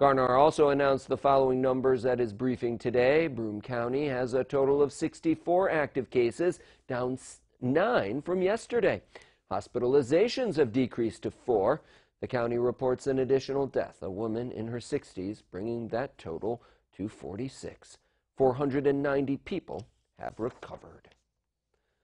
Garnar also announced the following numbers at his briefing today. Broome County has a total of 64 active cases, down nine from yesterday. Hospitalizations have decreased to four. The county reports an additional death, a woman in her 60s, bringing that total to 46. 490 people have recovered.